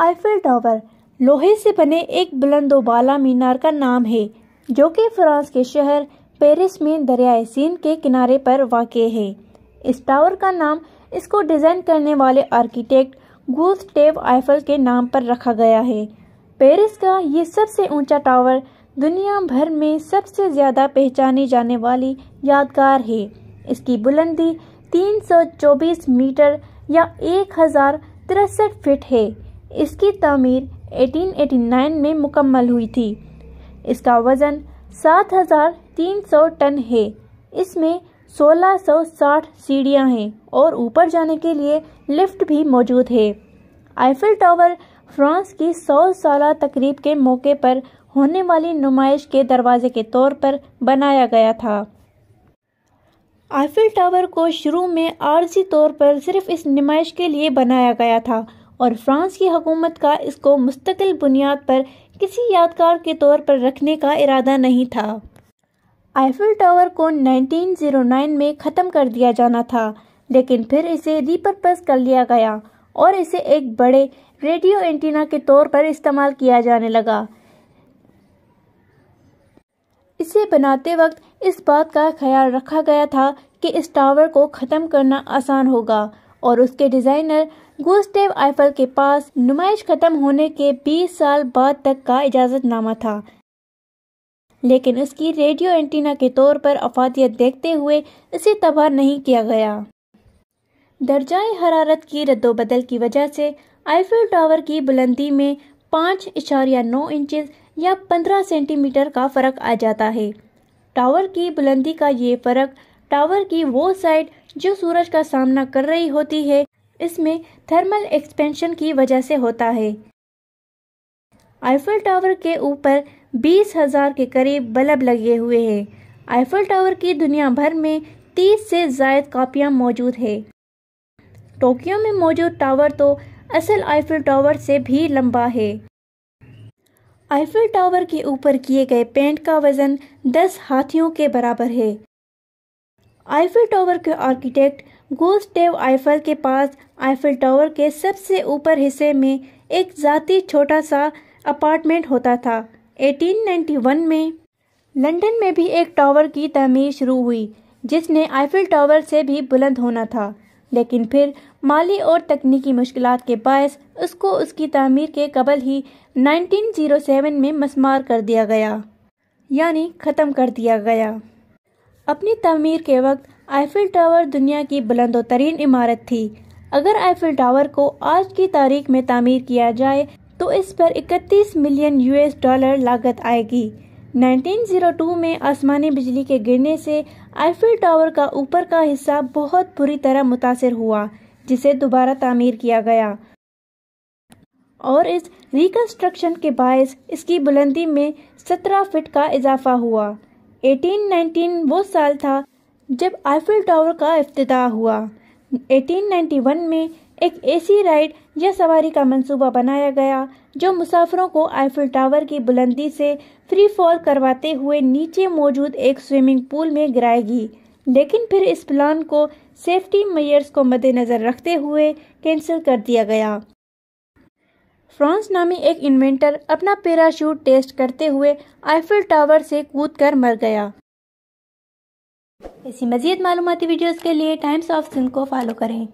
Eiffel tower लोहे से बने एक बुलंदोबाला मीनार का नाम है जो कि फ्रांस के शहर पेरिस में दरियाए सीन के किनारे पर वाक़ है इस टावर का नाम इसको डिज़ाइन करने वाले आर्किटेक्ट गूथ टेव आइफल के नाम पर रखा गया है पेरिस का ये सबसे ऊंचा टावर दुनिया भर में सबसे ज़्यादा पहचानी जाने वाली यादगार है इसकी बुलंदी 324 मीटर या एक फीट है इसकी तमीर 1889 में मुकम्मल हुई थी इसका वज़न 7,300 टन है इसमें 1660 सीढ़ियां हैं और ऊपर जाने के लिए लिफ्ट भी मौजूद है आइफिल टावर फ्रांस की 100 साल तकरीब के मौके पर होने वाली नुमाइश के दरवाजे के तौर पर बनाया गया था आइफिल टावर को शुरू में आर्जी तौर पर सिर्फ इस नुमाइश के लिए बनाया गया था और फ्रांस की हुकूमत का इसको मुस्तकिल बुनियाद पर किसी यादगार के तौर पर रखने का इरादा नहीं था आईफिल टावर को 1909 में ख़त्म कर दिया जाना था लेकिन फिर इसे रिपर्पज कर लिया गया और इसे एक बड़े रेडियो एंटीना के तौर पर इस्तेमाल किया जाने लगा इसे बनाते वक्त इस बात का ख्याल रखा गया था कि इस टावर को ख़त्म करना आसान होगा और उसके डिजाइनर गुस्टेव आइफल के पास नुमाइश खत्म होने के 20 साल बाद तक का इजाजतनामा था लेकिन उसकी रेडियो एंटीना के तौर पर अफादियत देखते हुए इसे तबाह नहीं किया गया दर्जा हरारत की रद्दोबदल की वजह से आईफिल टावर की बुलंदी में पाँच इशारिया नौ इंच या पंद्रह सेंटीमीटर का फ़र्क आ जाता है टावर की बुलंदी का ये फ़र्क टावर की वो साइड जो सूरज का सामना कर रही होती है इसमें थर्मल एक्सपेंशन की वजह से होता है आईफल टावर के ऊपर बीस हजार के करीब बल्ब लगे हुए हैं आईफल टावर की दुनिया भर में तीस से जायद कापियां मौजूद है टोक्यो में मौजूद टावर तो असल आईफल टावर से भी लंबा है आईफल टावर के ऊपर किए गए पेंट का वजन दस हाथियों के बराबर है आइफिल टावर के आर्किटेक्ट गोस्टेव आइफल के पास आइफिल टावर के सबसे ऊपर हिस्से में एक जाती छोटा सा अपार्टमेंट होता था 1891 में लंदन में भी एक टावर की तमीर शुरू हुई जिसने आइफिल टावर से भी बुलंद होना था लेकिन फिर माली और तकनीकी मुश्किल के बायस उसको उसकी तमीर के कबल ही 1907 में मसमार कर दिया गया यानी ख़त्म कर दिया गया अपनी तमीर के वक्त आईफिल टावर दुनिया की बुलंदोतरीन इमारत थी अगर आईफिल टावर को आज की तारीख में तमीर किया जाए तो इस पर 31 मिलियन यूएस डॉलर लागत आएगी 1902 में आसमानी बिजली के गिरने से आईफिल टावर का ऊपर का हिस्सा बहुत बुरी तरह मुतासर हुआ जिसे दोबारा तमीर किया गया और इस रिकन्स्ट्रक्शन के बायस इसकी बुलंदी में 17 फिट का इजाफा हुआ 1819 वो साल था जब आईफिल टावर का अफ्ताह हुआ 1891 में एक एसी राइड या सवारी का मंसूबा बनाया गया जो मुसाफिरों को आईफिल टावर की बुलंदी से फ्री फॉल करवाते हुए नीचे मौजूद एक स्विमिंग पूल में गिराएगी लेकिन फिर इस प्लान को सेफ्टी मेयर्स को मद्देनज़र रखते हुए कैंसिल कर दिया गया फ्रांस नामी एक इन्वेंटर अपना पैराशूट टेस्ट करते हुए आईफिल टावर से कूद कर मर गया ऐसी मजीद मालूमती वीडियोस के लिए टाइम्स ऑफ सिंध को फॉलो करें